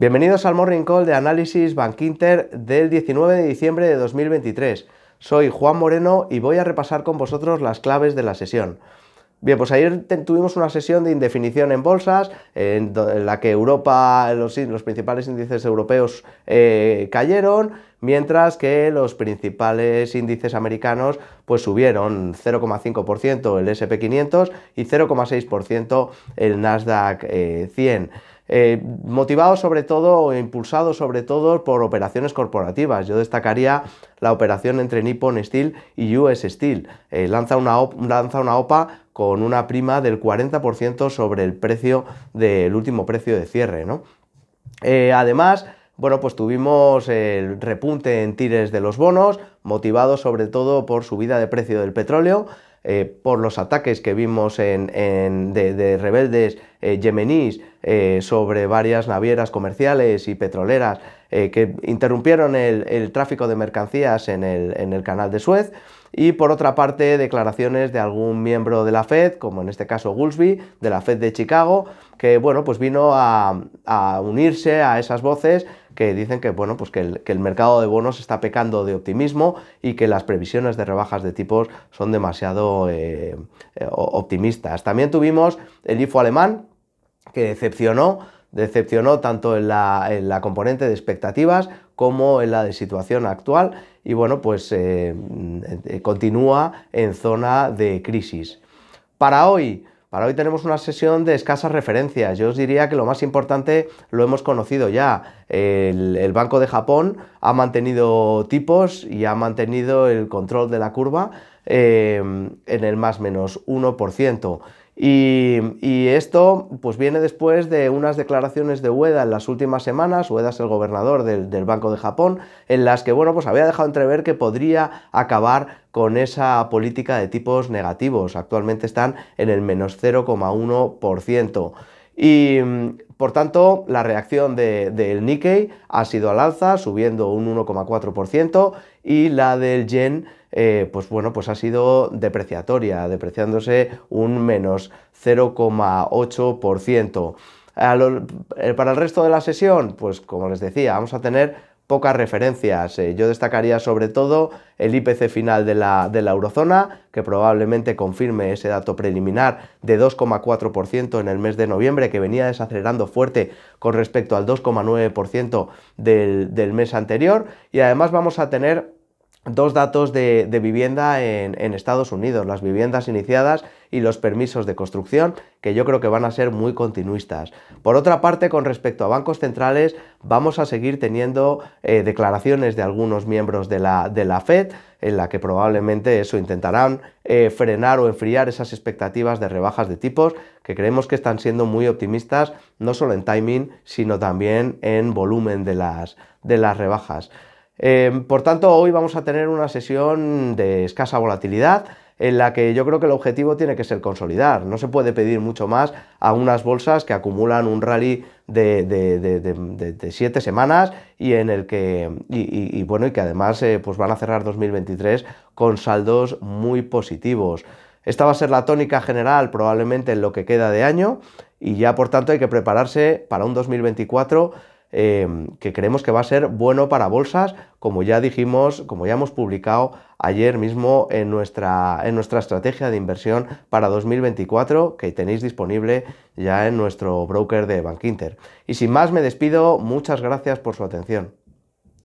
Bienvenidos al Morning Call de Análisis Bankinter del 19 de diciembre de 2023. Soy Juan Moreno y voy a repasar con vosotros las claves de la sesión. Bien, pues ayer tuvimos una sesión de indefinición en bolsas, en, la que Europa, los, principales índices europeos eh, cayeron, mientras que los principales índices americanos pues subieron 0,5% el SP500 y 0,6% el Nasdaq 100. Eh, eh, motivado sobre todo o impulsado sobre todo por operaciones corporativas. Yo destacaría la operación entre Nippon Steel y US Steel. Eh, lanza, una lanza una OPA con una prima del 40% sobre el precio del último precio de cierre. Eh, además, bueno, pues tuvimos el repunte en tires de los bonos, motivado sobre todo por subida de precio del petróleo. Eh, por los ataques que vimos de, rebeldes eh, yemeníes eh, sobre varias navieras comerciales y petroleras que interrumpieron el, tráfico de mercancías en el, canal de Suez y por otra parte declaraciones de algún miembro de la Fed, como en este caso Goolsby, de la Fed de Chicago, que bueno, pues vino a unirse a esas voces que dicen que, bueno, pues que el, mercado de bonos está pecando de optimismo y que las previsiones de rebajas de tipos son demasiado eh, eh, optimistas. También tuvimos el IFO alemán, que decepcionó, decepcionó tanto en la, componente de expectativas como en la de situación actual y bueno, pues eh, continúa en zona de crisis. Para hoy, para hoy tenemos una sesión de escasas referencias. Yo os diría que lo más importante lo hemos conocido ya. El, Banco de Japón ha mantenido tipos y ha mantenido el control de la curva eh, en el más menos 1%. Y, esto pues viene después de unas declaraciones de Ueda en las últimas semanas, Ueda es el gobernador del, Banco de Japón, en las que bueno, pues había dejado entrever que podría acabar con esa política de tipos negativos. Actualmente están en el menos 0,1%. Y mm, por tanto, la reacción del de, Nikkei ha sido al alza, subiendo un 1,4%, y la del yen, eh, pues bueno, pues ha sido depreciatoria, depreciándose un menos 0,8%. Eh, para el resto de la sesión, pues como les decía, vamos a tener pocas referencias. Eh. yo destacaría sobre todo el IPC final de la, de la eurozona, que probablemente confirme ese dato preliminar de 2,4% en el mes de noviembre, que venía desacelerando fuerte con respecto al 2,9% del, del mes anterior. Y además vamos a tener dos datos de, vivienda en, Estados Unidos, las viviendas iniciadas y los permisos de construcción, que yo creo que van a ser muy continuistas. Por otra parte, con respecto a bancos centrales, vamos a seguir teniendo eh, declaraciones de algunos miembros de la, Fed, en la que probablemente eso intentarán eh, frenar o enfriar esas expectativas de rebajas de tipos, que creemos que están siendo muy optimistas, no solo en timing, sino también en volumen de de las rebajas. Em, por tanto, hoy vamos a tener una sesión de escasa volatilidad en la que yo creo que el objetivo tiene que ser consolidar. No se puede pedir mucho más a unas bolsas que acumulan un rally de, 7 siete semanas y en el que y, bueno y que además eh, pues van a cerrar 2023 con saldos muy positivos. Esta va a ser la tónica general probablemente en lo que queda de año y ya por tanto hay que prepararse para un 2024 Em, que creemos que va a ser bueno para bolsas, como ya dijimos, como ya hemos publicado ayer mismo en nuestra, en nuestra estrategia de inversión para 2024 que tenéis disponible ya en nuestro broker de Bankinter. Y sin más me despido, muchas gracias por su atención.